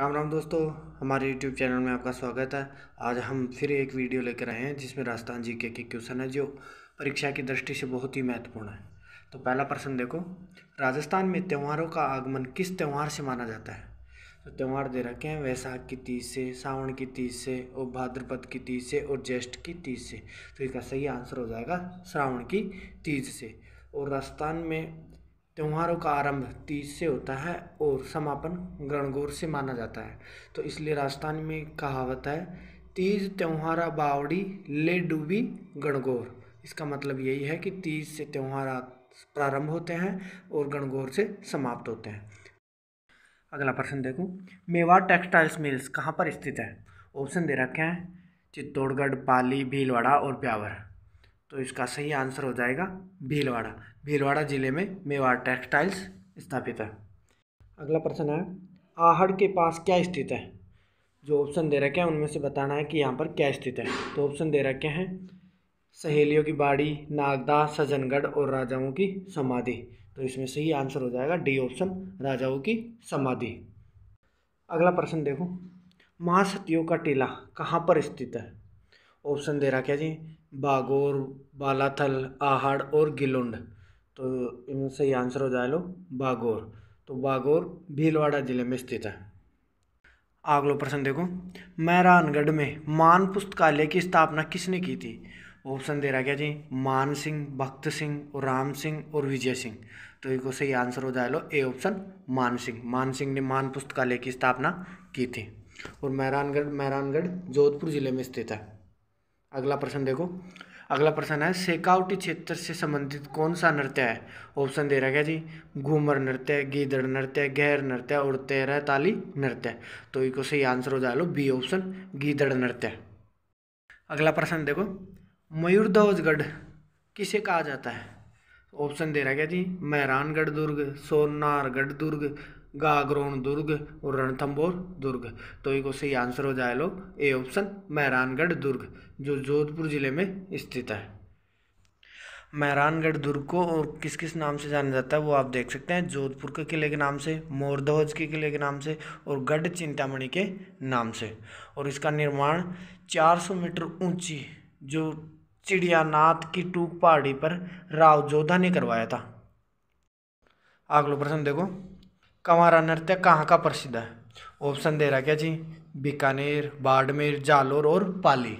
राम राम दोस्तों हमारे YouTube channel में आपका स्वागत है आज हम फिर एक वीडियो लेकर आए हैं जिसमें राजस्थान जी के क्वेश्चन है जो परीक्षा की दृष्टि से बहुत ही महत्वपूर्ण है तो पहला प्रश्न देखो राजस्थान में त्योहारों का आगमन किस त्यौहार से माना जाता है तो त्यौहार दे रखे हैं वैसाख की तीज से सावन की तीज से और भाद्रपद की तीज से और ज्येष्ठ की तीज से तो इसका सही आंसर हो जाएगा श्रावण की तीज से और राजस्थान में त्यौहारों का आरंभ तीज से होता है और समापन गणगौर से माना जाता है तो इसलिए राजस्थान में कहावत है तीज त्यौहारा बावड़ी ले डूबी गणगौर इसका मतलब यही है कि तीज से त्यौहार प्रारंभ होते हैं और गणगौर से समाप्त होते हैं अगला प्रश्न देखो मेवाड़ टेक्सटाइल्स मिल्स कहाँ पर स्थित है ऑप्शन दे रखे हैं चित्तौड़गढ़ पाली भीलवाड़ा और प्यावर तो इसका सही आंसर हो जाएगा भीलवाड़ा भीलवाड़ा जिले में मेवाड़ टेक्सटाइल्स स्थापित है अगला प्रश्न है आहड़ के पास क्या स्थित है जो ऑप्शन दे रखे हैं उनमें से बताना है कि यहाँ पर क्या स्थित है तो ऑप्शन दे रखे हैं सहेलियों की बाड़ी नागदा सजनगढ़ और राजाओं की समाधि तो इसमें सही आंसर हो जाएगा डी ऑप्शन राजाओं की समाधि अगला प्रश्न देखो महासतियों का टीला कहाँ पर स्थित है ऑप्शन दे रखे जी बागोर बालाथल आहड़ और गिलुंड तो इनमें सही आंसर हो जाए लो बागोर तो बागोर भीलवाड़ा जिले में स्थित है अगलो प्रश्न देखो मैरानगढ़ में मान पुस्तकालय की स्थापना किसने की थी ऑप्शन दे क्या जी मान सिंह भक्त सिंह और राम सिंह और विजय सिंह तो इनको सही आंसर हो जाए लो ए ऑप्शन मान सिंह मान सिंह ने मान पुस्तकालय की स्थापना की थी और मैरानगढ़ मैरानगढ़ जोधपुर ज़िले में स्थित है अगला प्रश्न देखो अगला प्रश्न है सेकावटी क्षेत्र से संबंधित कौन सा नृत्य है ऑप्शन दे रखा है जी घूमर नृत्य गीदड़ नृत्य गैर नृत्य और तेरह ताली नृत्य तो इको सही आंसर हो जाए बी ऑप्शन गीदड़ नृत्य अगला प्रश्न देखो मयूर ध्वजगढ़ किसे कहा जाता है ऑप्शन दे रखा है जी मेहरानगढ़ दुर्ग सोनारगढ़ दुर्ग गागरोन दुर्ग और रणथम्बोर दुर्ग तो एक सही आंसर हो जाए लोग ए ऑप्शन मेहरानगढ़ दुर्ग जो जोधपुर ज़िले में स्थित है मेहरानगढ़ दुर्ग को और किस किस नाम से जाना जाता है वो आप देख सकते हैं जोधपुर के किले के नाम से मोरध्वज के किले के नाम से और गढ़ चिंतामणि के नाम से और इसका निर्माण 400 मीटर ऊंची जो चिड़ियानाथ की टूक पहाड़ी पर राव जोधा ने करवाया था अगला प्रश्न देखो कंवारा नृत्य कहाँ का प्रसिद्ध है ऑप्शन दे रहा क्या जी बीकानेर बाड़मेर जालोर और पाली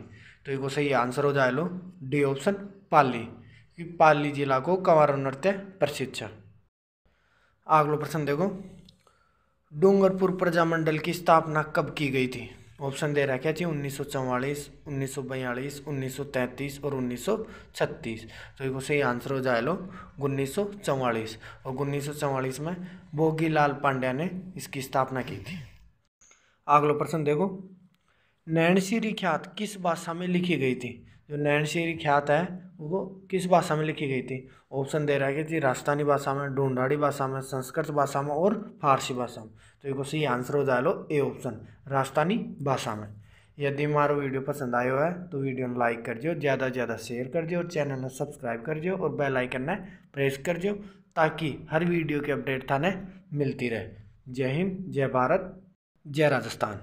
तो एक सही आंसर हो जाए लो डी ऑप्शन पाली कि पाली जिला को कंवारा नृत्य प्रसिद्ध है अगलो प्रश्न देखो डूंगरपुर प्रजामंडल की स्थापना कब की गई थी ऑप्शन दे रखे थे उन्नीस सौ चौवालीस उन्नीस सौ बयालीस उन्नीस सौ तैंतीस और उन्नीस सौ छत्तीस तो एक सही आंसर हो जाए लो उन्नीस सौ चौवालीस और उन्नीस सौ चवालीस में भोगी लाल पांड्या ने इसकी स्थापना की थी अगला प्रश्न देखो नैनशीरी ख्यात किस भाषा में लिखी गई थी जो नैनशीरी ख्यात है वो किस भाषा में लिखी गई थी ऑप्शन दे रहा है कि राजस्थानी भाषा में ढूंढाड़ी भाषा में संस्कृत भाषा में और फारसी भाषा में तो एक सही आंसर हो जाए लो ए ऑप्शन राजस्थानी भाषा में यदि हमारा वीडियो पसंद हुआ है तो वीडियो में लाइक कर दियो ज़्यादा से ज़्यादा शेयर कर दियो और चैनल ने सब्सक्राइब कर दियो और बेल आइकन ने प्रेस कर दियो ताकि हर वीडियो की अपडेट थाने मिलती रहे जय हिंद जय भारत जय राजस्थान